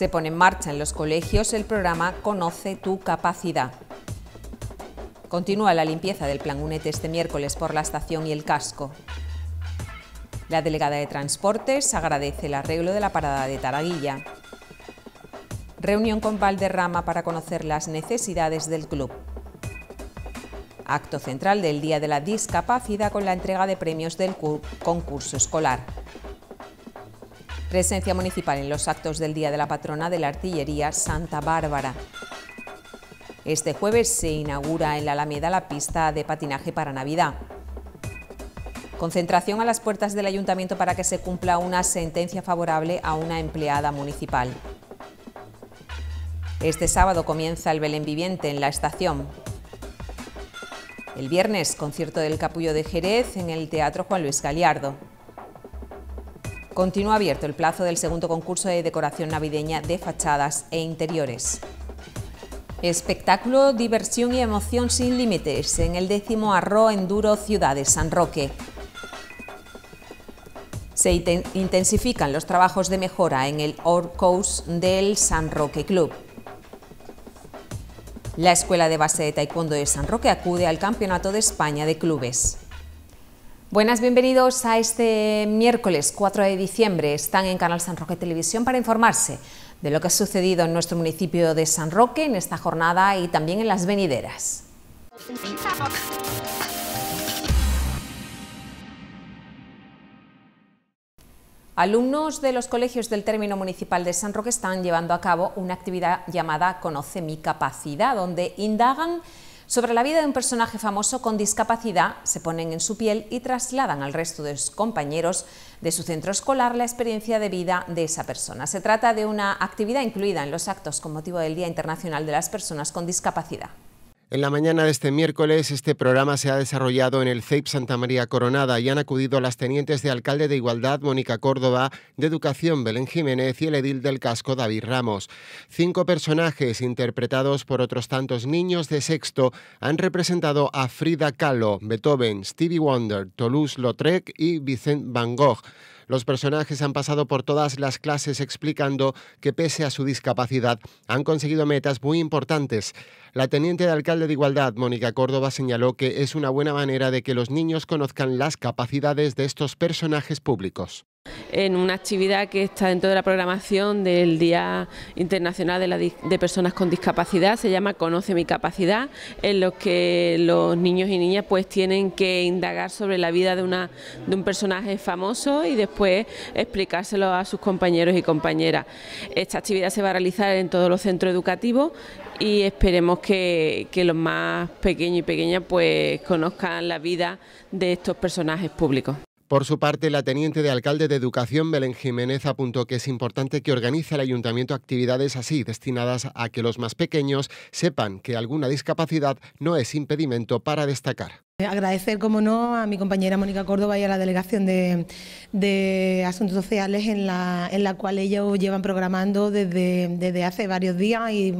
Se pone en marcha en los colegios el programa Conoce tu capacidad. Continúa la limpieza del plan este miércoles por la estación y el casco. La delegada de Transportes agradece el arreglo de la parada de Taraguilla. Reunión con Valderrama para conocer las necesidades del club. Acto central del Día de la Discapacidad con la entrega de premios del concurso escolar. Presencia municipal en los actos del Día de la Patrona de la Artillería Santa Bárbara. Este jueves se inaugura en la Alameda la pista de patinaje para Navidad. Concentración a las puertas del Ayuntamiento para que se cumpla una sentencia favorable a una empleada municipal. Este sábado comienza el Belén Viviente en la estación. El viernes, concierto del Capullo de Jerez en el Teatro Juan Luis Galiardo. Continúa abierto el plazo del segundo concurso de decoración navideña de fachadas e interiores. Espectáculo, diversión y emoción sin límites en el décimo Arro Enduro Ciudad de San Roque. Se intensifican los trabajos de mejora en el Orcous del San Roque Club. La Escuela de Base de Taekwondo de San Roque acude al Campeonato de España de Clubes. Buenas, bienvenidos a este miércoles 4 de diciembre. Están en Canal San Roque Televisión para informarse de lo que ha sucedido en nuestro municipio de San Roque en esta jornada y también en las venideras. Alumnos de los colegios del término municipal de San Roque están llevando a cabo una actividad llamada Conoce mi capacidad, donde indagan sobre la vida de un personaje famoso con discapacidad, se ponen en su piel y trasladan al resto de sus compañeros de su centro escolar la experiencia de vida de esa persona. Se trata de una actividad incluida en los actos con motivo del Día Internacional de las Personas con Discapacidad. En la mañana de este miércoles, este programa se ha desarrollado en el CEIP Santa María Coronada y han acudido las tenientes de alcalde de Igualdad, Mónica Córdoba, de Educación, Belén Jiménez y el edil del casco, David Ramos. Cinco personajes, interpretados por otros tantos niños de sexto, han representado a Frida Kahlo, Beethoven, Stevie Wonder, Toulouse-Lautrec y Vincent Van Gogh. Los personajes han pasado por todas las clases explicando que pese a su discapacidad han conseguido metas muy importantes. La teniente de alcalde de Igualdad, Mónica Córdoba, señaló que es una buena manera de que los niños conozcan las capacidades de estos personajes públicos en una actividad que está dentro de la programación del Día Internacional de, Personas con Discapacidad, se llama Conoce mi capacidad, en los que los niños y niñas pues tienen que indagar sobre la vida de, un personaje famoso y después explicárselo a sus compañeros y compañeras. Esta actividad se va a realizar en todos los centros educativos y esperemos que, que los más pequeños y pequeñas pues conozcan la vida de estos personajes públicos. Por su parte, la teniente de alcalde de Educación, Belén Jiménez, apuntó que es importante que organice el ayuntamiento actividades así, destinadas a que los más pequeños sepan que alguna discapacidad no es impedimento para destacar. Eh, agradecer, como no, a mi compañera Mónica Córdoba y a la Delegación de, Asuntos Sociales, en la, en la, cual ellos llevan programando desde, hace varios días y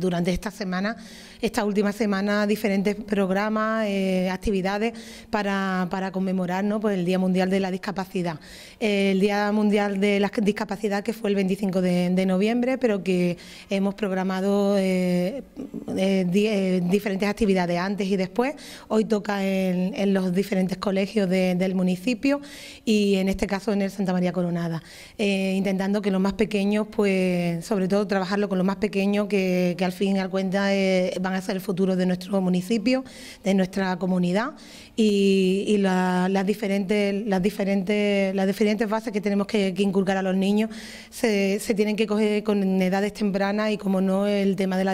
durante esta semana ...esta última semana diferentes programas, eh, actividades para, para conmemorar pues el Día Mundial de la Discapacidad. El Día Mundial de la Discapacidad que fue el 25 de, noviembre, pero que hemos programado eh, eh, diferentes actividades antes y después. Hoy toca en, los diferentes colegios del municipio y en este caso en el Santa María Coronada, intentando que los más pequeños, pues sobre todo trabajarlo con los más pequeños, que, que al fin y al cuenta van a ser el futuro de nuestro municipio, de nuestra comunidad y, las, diferentes, las, diferentes, las diferentes bases que tenemos que, inculcar a los niños se, tienen que coger con edades tempranas y como no el tema de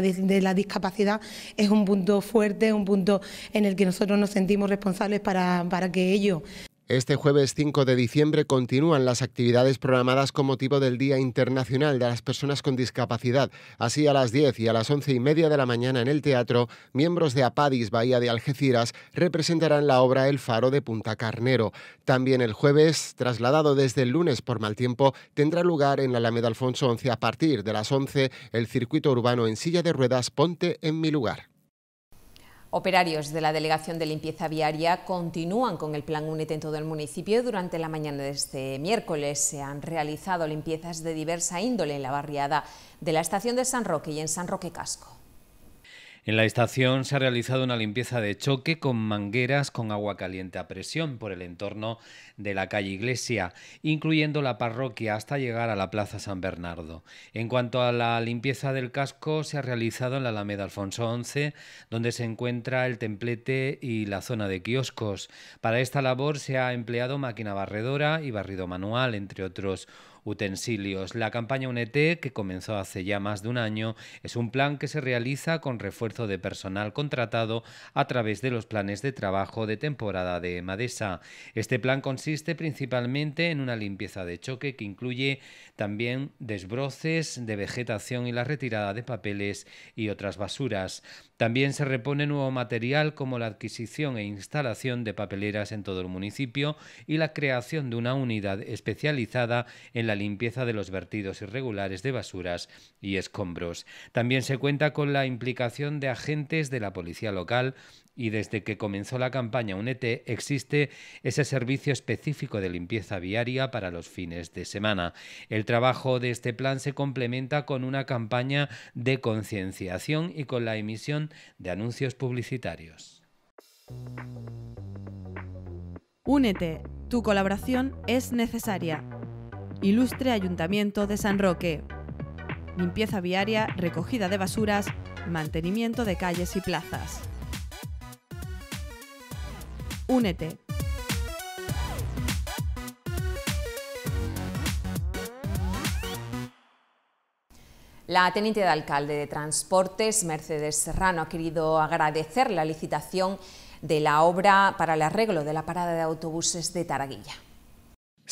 la, discapacidad es un punto fuerte, un punto en el que nosotros nos sentimos responsables para, para que ellos este jueves 5 de diciembre continúan las actividades programadas con motivo del Día Internacional de las Personas con Discapacidad. Así, a las 10 y a las 11 y media de la mañana en el teatro, miembros de Apadis, Bahía de Algeciras, representarán la obra El Faro de Punta Carnero. También el jueves, trasladado desde el lunes por mal tiempo, tendrá lugar en la Alameda Alfonso 11 a partir de las 11 el circuito urbano en silla de ruedas Ponte en mi lugar. Operarios de la Delegación de Limpieza Viaria continúan con el plan Únete en todo el municipio. Durante la mañana de este miércoles se han realizado limpiezas de diversa índole en la barriada de la estación de San Roque y en San Roque Casco. En la estación se ha realizado una limpieza de choque con mangueras con agua caliente a presión por el entorno de la calle Iglesia, incluyendo la parroquia hasta llegar a la Plaza San Bernardo. En cuanto a la limpieza del casco, se ha realizado en la Alameda Alfonso XI, donde se encuentra el templete y la zona de kioscos. Para esta labor se ha empleado máquina barredora y barrido manual, entre otros utensilios. La campaña UNETE, que comenzó hace ya más de un año, es un plan que se realiza con refuerzo de personal contratado a través de los planes de trabajo de temporada de Madesa. Este plan consiste principalmente en una limpieza de choque que incluye también desbroces de vegetación y la retirada de papeles y otras basuras. También se repone nuevo material como la adquisición e instalación de papeleras en todo el municipio y la creación de una unidad especializada en la la limpieza de los vertidos irregulares de basuras y escombros. También se cuenta con la implicación de agentes de la policía local y desde que comenzó la campaña UNET existe ese servicio específico de limpieza viaria para los fines de semana. El trabajo de este plan se complementa con una campaña de concienciación y con la emisión de anuncios publicitarios. Únete, tu colaboración es necesaria. Ilustre Ayuntamiento de San Roque. Limpieza viaria, recogida de basuras, mantenimiento de calles y plazas. Únete. La teniente de alcalde de Transportes, Mercedes Serrano, ha querido agradecer la licitación de la obra para el arreglo de la parada de autobuses de Taraguilla.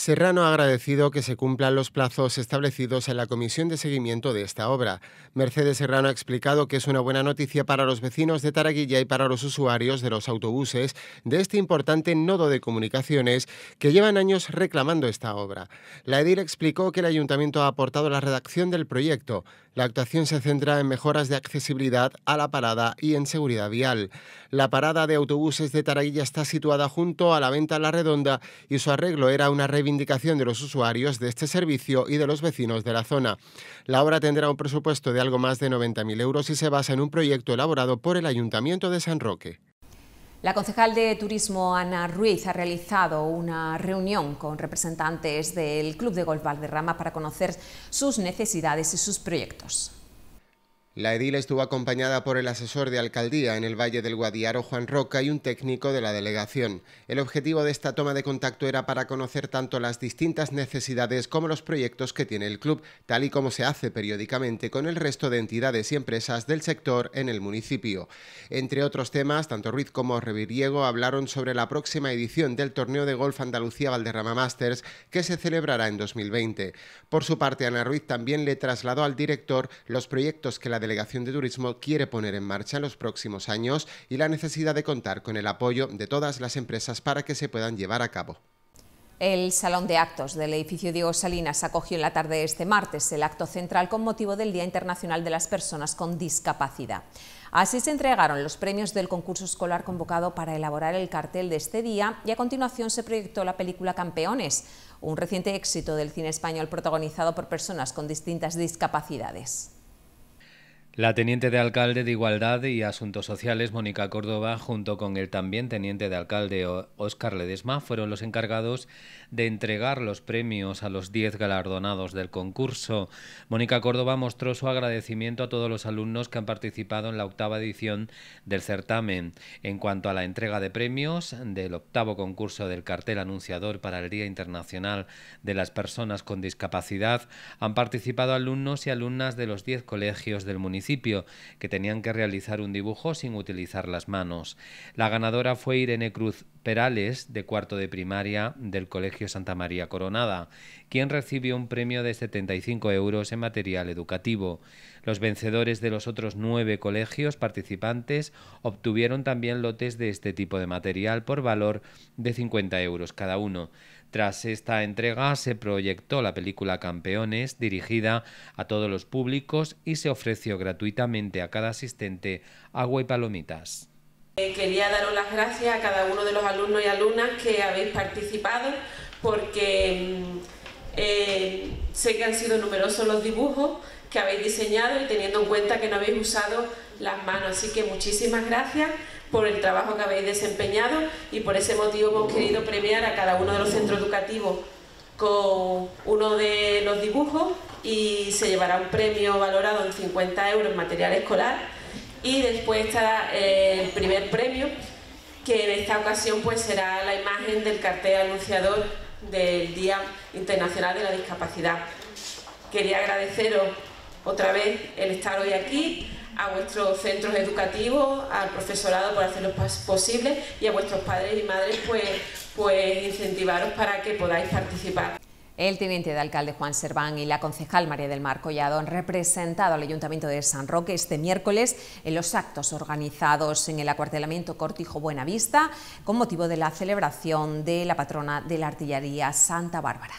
Serrano ha agradecido que se cumplan los plazos establecidos en la comisión de seguimiento de esta obra. Mercedes Serrano ha explicado que es una buena noticia para los vecinos de Taraguilla y para los usuarios de los autobuses de este importante nodo de comunicaciones que llevan años reclamando esta obra. La edil explicó que el ayuntamiento ha aportado la redacción del proyecto. La actuación se centra en mejoras de accesibilidad a la parada y en seguridad vial. La parada de autobuses de Taraguilla está situada junto a la venta La Redonda y su arreglo era una reivindicación de los usuarios de este servicio y de los vecinos de la zona. La obra tendrá un presupuesto de algo más de 90.000 euros y se basa en un proyecto elaborado por el Ayuntamiento de San Roque. La concejal de Turismo Ana Ruiz ha realizado una reunión con representantes del Club de Golf Valderrama para conocer sus necesidades y sus proyectos. La edil estuvo acompañada por el asesor de alcaldía en el Valle del Guadiaro, Juan Roca, y un técnico de la delegación. El objetivo de esta toma de contacto era para conocer tanto las distintas necesidades como los proyectos que tiene el club, tal y como se hace periódicamente con el resto de entidades y empresas del sector en el municipio. Entre otros temas, tanto Ruiz como Reviriego hablaron sobre la próxima edición del torneo de golf Andalucía Valderrama Masters, que se celebrará en 2020. Por su parte, Ana Ruiz también le trasladó al director los proyectos que la Delegación de Turismo quiere poner en marcha en los próximos años y la necesidad de contar con el apoyo de todas las empresas para que se puedan llevar a cabo. El Salón de Actos del edificio Diego Salinas acogió en la tarde de este martes el acto central con motivo del Día Internacional de las Personas con Discapacidad. Así se entregaron los premios del concurso escolar convocado para elaborar el cartel de este día y a continuación se proyectó la película Campeones, un reciente éxito del cine español protagonizado por personas con distintas discapacidades. La teniente de alcalde de Igualdad y Asuntos Sociales, Mónica Córdoba, junto con el también teniente de alcalde Óscar Ledesma, fueron los encargados de entregar los premios a los 10 galardonados del concurso. Mónica Córdoba mostró su agradecimiento a todos los alumnos que han participado en la octava edición del certamen. En cuanto a la entrega de premios del octavo concurso del cartel anunciador para el Día Internacional de las Personas con Discapacidad, han participado alumnos y alumnas de los 10 colegios del municipio que tenían que realizar un dibujo sin utilizar las manos. La ganadora fue Irene Cruz Perales, de cuarto de primaria del Colegio Santa María Coronada, quien recibió un premio de 75 euros en material educativo. Los vencedores de los otros nueve colegios participantes obtuvieron también lotes de este tipo de material por valor de 50 euros cada uno. Tras esta entrega se proyectó la película Campeones, dirigida a todos los públicos y se ofreció gratuitamente a cada asistente agua y palomitas. Eh, quería daros las gracias a cada uno de los alumnos y alumnas que habéis participado porque mm, eh, sé que han sido numerosos los dibujos que habéis diseñado y teniendo en cuenta que no habéis usado las manos. Así que muchísimas gracias por el trabajo que habéis desempeñado y por ese motivo hemos querido premiar a cada uno de los centros educativos con uno de los dibujos y se llevará un premio valorado en 50 euros en material escolar y después está eh, el primer premio que en esta ocasión pues será la imagen del cartel anunciador del Día Internacional de la Discapacidad. Quería agradeceros otra vez el estar hoy aquí, a vuestros centros educativos, al profesorado por hacerlo posible y a vuestros padres y madres pues, pues incentivaros para que podáis participar. El teniente de alcalde Juan Serván y la concejal María del Mar Collado han representado al Ayuntamiento de San Roque este miércoles en los actos organizados en el acuartelamiento Cortijo Buenavista con motivo de la celebración de la patrona de la artillería Santa Bárbara.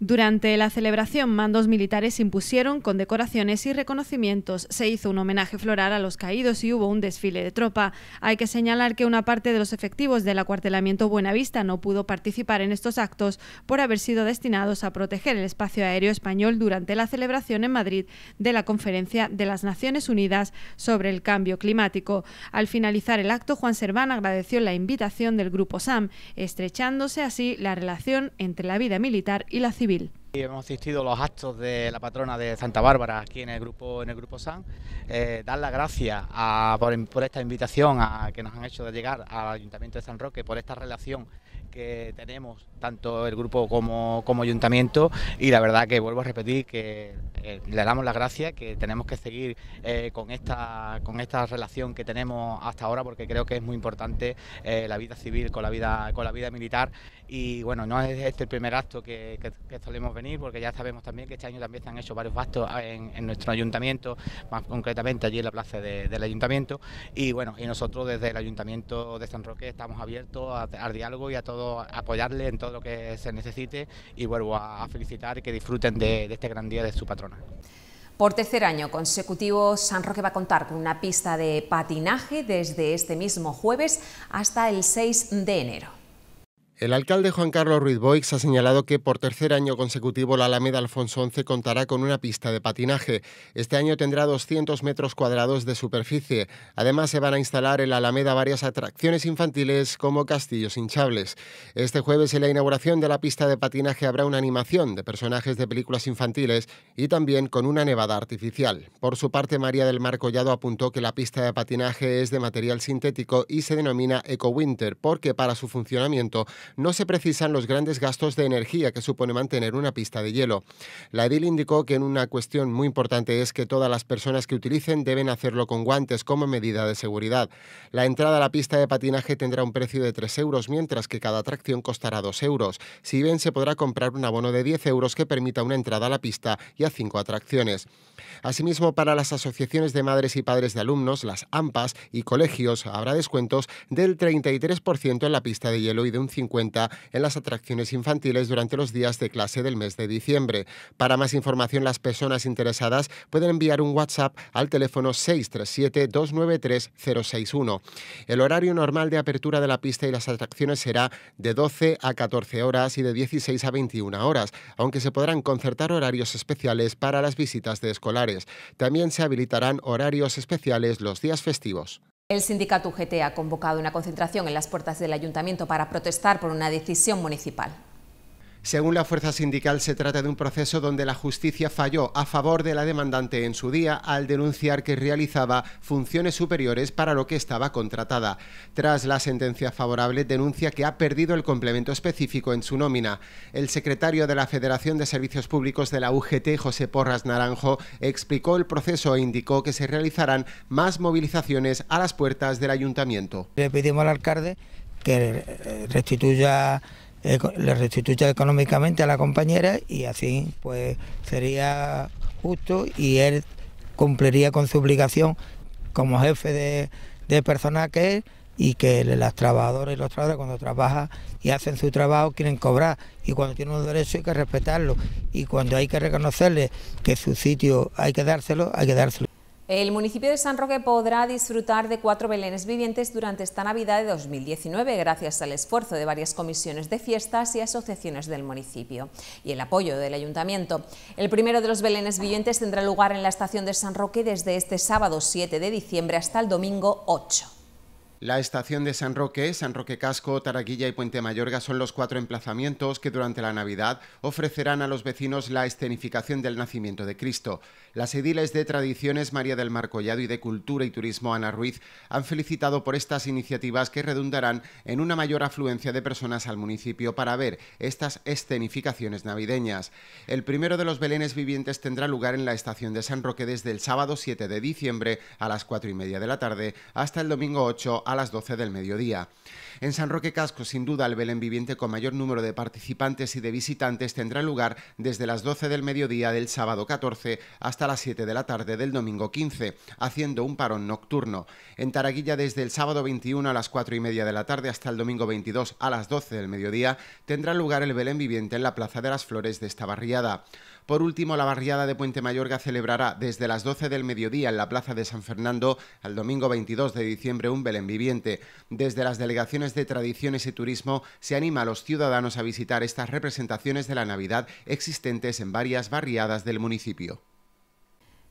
Durante la celebración, mandos militares impusieron con decoraciones y reconocimientos. Se hizo un homenaje floral a los caídos y hubo un desfile de tropa. Hay que señalar que una parte de los efectivos del acuartelamiento Buenavista no pudo participar en estos actos por haber sido destinados a proteger el espacio aéreo español durante la celebración en Madrid de la Conferencia de las Naciones Unidas sobre el Cambio Climático. Al finalizar el acto, Juan Serván agradeció la invitación del Grupo SAM, estrechándose así la relación entre la vida militar y la civil hemos asistido a los actos de la patrona de Santa Bárbara aquí en el grupo en el grupo SAN. Eh, dar las gracias por, por, esta invitación a, que nos han hecho de llegar al Ayuntamiento de San Roque por esta relación que tenemos, tanto el grupo como, como ayuntamiento, y la verdad que vuelvo a repetir que eh, le damos las gracias, que tenemos que seguir eh, con, esta, con esta relación que tenemos hasta ahora, porque creo que es muy importante eh, la vida civil con la vida, con la vida militar. Y bueno, no es este el primer acto que, solemos venir, porque ya sabemos también que este año también se han hecho varios actos en, nuestro ayuntamiento, más concretamente allí en la plaza del ayuntamiento. Y bueno, y nosotros desde el ayuntamiento de San Roque estamos abiertos al diálogo y a todo apoyarle en todo lo que se necesite y vuelvo a felicitar y que disfruten de, de este gran día de su patrona. Por tercer año consecutivo, San Roque va a contar con una pista de patinaje desde este mismo jueves hasta el 6 de enero. El alcalde Juan Carlos Ruiz Boix ha señalado que por tercer año consecutivo la Alameda Alfonso XI contará con una pista de patinaje. Este año tendrá 200 metros cuadrados de superficie. Además, se van a instalar en la Alameda varias atracciones infantiles como castillos hinchables. Este jueves, en la inauguración de la pista de patinaje, habrá una animación de personajes de películas infantiles y también con una nevada artificial. Por su parte, María del Mar Collado apuntó que la pista de patinaje es de material sintético y se denomina Eco Winter porque para su funcionamiento no se precisan los grandes gastos de energía que supone mantener una pista de hielo. La edil indicó que en una cuestión muy importante es que todas las personas que utilicen deben hacerlo con guantes como medida de seguridad. La entrada a la pista de patinaje tendrá un precio de 3 euros, mientras que cada atracción costará 2 euros. Si bien se podrá comprar un abono de 10 euros que permita una entrada a la pista y a 5 atracciones. Asimismo, para las asociaciones de madres y padres de alumnos, las AMPAs y colegios, habrá descuentos del 33% en la pista de hielo y de un 50% en las atracciones infantiles durante los días de clase del mes de diciembre. Para más información, las personas interesadas pueden enviar un WhatsApp al teléfono 637 293 El horario normal de apertura de la pista y las atracciones será de 12 a 14 horas y de 16 a 21 horas, aunque se podrán concertar horarios especiales para las visitas de escolares. También se habilitarán horarios especiales los días festivos. El sindicato UGT ha convocado una concentración en las puertas del ayuntamiento para protestar por una decisión municipal. Según la fuerza sindical, se trata de un proceso donde la justicia falló a favor de la demandante en su día al denunciar que realizaba funciones superiores para lo que estaba contratada. Tras la sentencia favorable, denuncia que ha perdido el complemento específico en su nómina. El secretario de la Federación de Servicios Públicos de la UGT, José Porras Naranjo, explicó el proceso e indicó que se realizarán más movilizaciones a las puertas del ayuntamiento. Le pedimos al alcalde que eh, restituya le restituye económicamente a la compañera y así pues sería justo y él cumpliría con su obligación como jefe de, de personal que es y que las trabajadoras y los trabajadores cuando trabajan y hacen su trabajo quieren cobrar y cuando tienen un derecho hay que respetarlo y cuando hay que reconocerle que su sitio hay que dárselo, hay que dárselo. El municipio de San Roque podrá disfrutar de cuatro belenes vivientes durante esta Navidad de 2019 gracias al esfuerzo de varias comisiones de fiestas y asociaciones del municipio y el apoyo del ayuntamiento. El primero de los belenes vivientes tendrá lugar en la estación de San Roque desde este sábado 7 de diciembre hasta el domingo 8. La estación de San Roque, San Roque Casco, Taraguilla y Puente Mayorga son los cuatro emplazamientos que durante la Navidad ofrecerán a los vecinos la escenificación del nacimiento de Cristo. Las ediles de Tradiciones María del Mar Collado y de Cultura y Turismo Ana Ruiz han felicitado por estas iniciativas que redundarán en una mayor afluencia de personas al municipio para ver estas escenificaciones navideñas. El primero de los belenes vivientes tendrá lugar en la estación de San Roque desde el sábado 7 de diciembre a las 4 y media de la tarde hasta el domingo 8 a las 12 del mediodía. En San Roque Casco, sin duda, el Belén viviente con mayor número de participantes y de visitantes tendrá lugar desde las 12 del mediodía del sábado 14 hasta las 7 de la tarde del domingo 15, haciendo un parón nocturno. En Taraguilla, desde el sábado 21 a las 4 y media de la tarde hasta el domingo 22 a las 12 del mediodía, tendrá lugar el Belén viviente en la Plaza de las Flores de esta barriada. Por último, la barriada de Puente Mayorga celebrará desde las 12 del mediodía en la Plaza de San Fernando al domingo 22 de diciembre un Belén viviente desde las delegaciones de Tradiciones y Turismo se anima a los ciudadanos a visitar estas representaciones de la Navidad existentes en varias barriadas del municipio.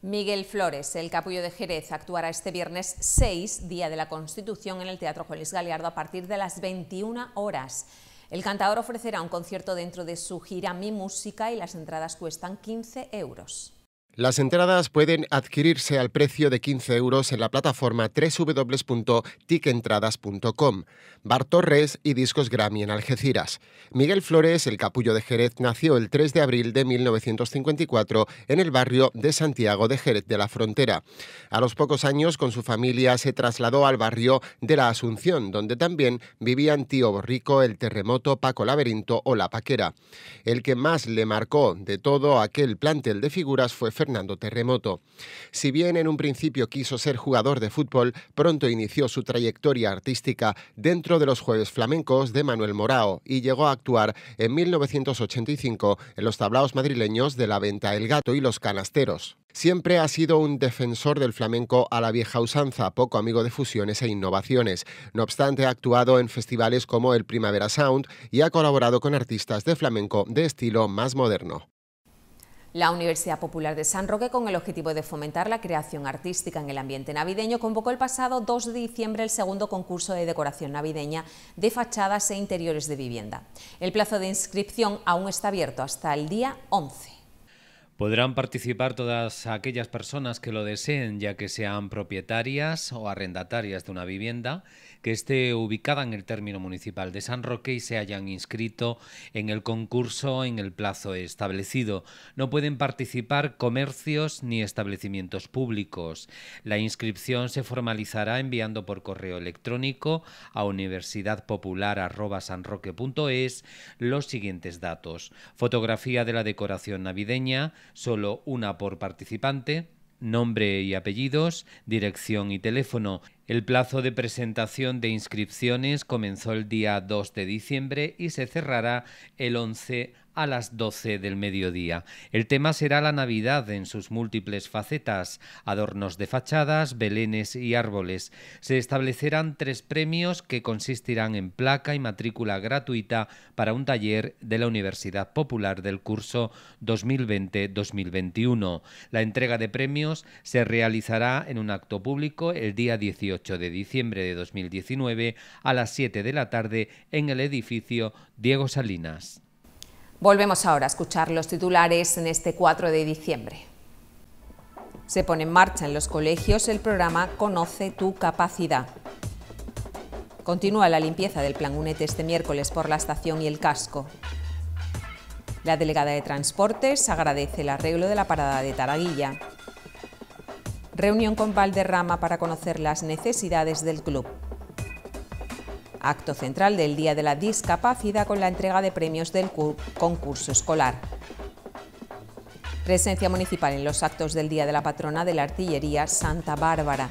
Miguel Flores, el capullo de Jerez, actuará este viernes 6, Día de la Constitución, en el Teatro Jolis Galiardo a partir de las 21 horas. El cantador ofrecerá un concierto dentro de su gira Mi Música y las entradas cuestan 15 euros. Las entradas pueden adquirirse al precio de 15 euros en la plataforma www.ticentradas.com. Bar Torres y Discos Grammy en Algeciras. Miguel Flores, el capullo de Jerez, nació el 3 de abril de 1954 en el barrio de Santiago de Jerez de la Frontera. A los pocos años, con su familia, se trasladó al barrio de la Asunción, donde también vivían Tío Borrico, El Terremoto, Paco Laberinto o La Paquera. El que más le marcó de todo aquel plantel de figuras fue Fernando Terremoto. Si bien en un principio quiso ser jugador de fútbol, pronto inició su trayectoria artística dentro de los Jueves Flamencos de Manuel Morao y llegó a actuar en 1985 en los tablaos madrileños de La Venta El Gato y Los Canasteros. Siempre ha sido un defensor del flamenco a la vieja usanza, poco amigo de fusiones e innovaciones. No obstante, ha actuado en festivales como el Primavera Sound y ha colaborado con artistas de flamenco de estilo más moderno. La Universidad Popular de San Roque, con el objetivo de fomentar la creación artística en el ambiente navideño, convocó el pasado 2 de diciembre el segundo concurso de decoración navideña de fachadas e interiores de vivienda. El plazo de inscripción aún está abierto hasta el día 11. Podrán participar todas aquellas personas que lo deseen, ya que sean propietarias o arrendatarias de una vivienda que esté ubicada en el término municipal de San Roque y se hayan inscrito en el concurso en el plazo establecido. No pueden participar comercios ni establecimientos públicos. La inscripción se formalizará enviando por correo electrónico a universidadpopular.sanroque.es los siguientes datos. Fotografía de la decoración navideña, solo una por participante, nombre y apellidos, dirección y teléfono. El plazo de presentación de inscripciones comenzó el día 2 de diciembre y se cerrará el 11 a las 12 del mediodía. El tema será la Navidad en sus múltiples facetas, adornos de fachadas, belenes y árboles. Se establecerán tres premios que consistirán en placa y matrícula gratuita para un taller de la Universidad Popular del curso 2020-2021. La entrega de premios se realizará en un acto público el día 18 de diciembre de 2019 a las 7 de la tarde en el edificio Diego Salinas. Volvemos ahora a escuchar los titulares en este 4 de diciembre. Se pone en marcha en los colegios el programa Conoce tu capacidad. Continúa la limpieza del plan UNET este miércoles por la estación y el casco. La delegada de Transportes agradece el arreglo de la parada de Taraguilla reunión con Valderrama para conocer las necesidades del club. Acto central del Día de la Discapacidad con la entrega de premios del concurso escolar. Presencia municipal en los actos del Día de la Patrona de la Artillería Santa Bárbara.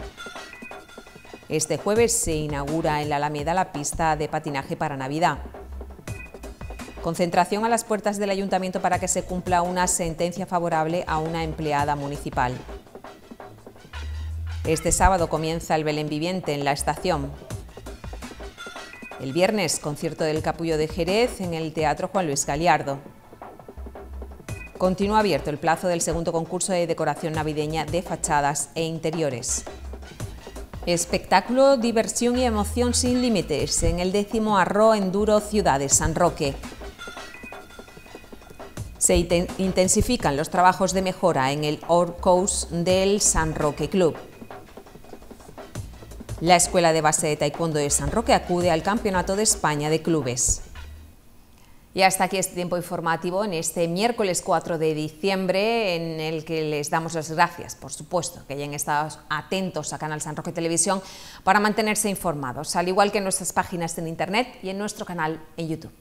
Este jueves se inaugura en la Alameda la pista de patinaje para Navidad. Concentración a las puertas del Ayuntamiento para que se cumpla una sentencia favorable a una empleada municipal. Este sábado comienza el Belén Viviente en la estación. El viernes, concierto del Capullo de Jerez en el Teatro Juan Luis Galiardo. Continúa abierto el plazo del segundo concurso de decoración navideña de fachadas e interiores. Espectáculo, diversión y emoción sin límites en el décimo Arro Enduro Ciudad de San Roque. Se intensifican los trabajos de mejora en el Orcos del San Roque Club. La Escuela de Base de Taekwondo de San Roque acude al Campeonato de España de Clubes. Y hasta aquí este tiempo informativo en este miércoles 4 de diciembre, en el que les damos las gracias, por supuesto, que hayan estado atentos a Canal San Roque Televisión para mantenerse informados, al igual que en nuestras páginas en Internet y en nuestro canal en YouTube.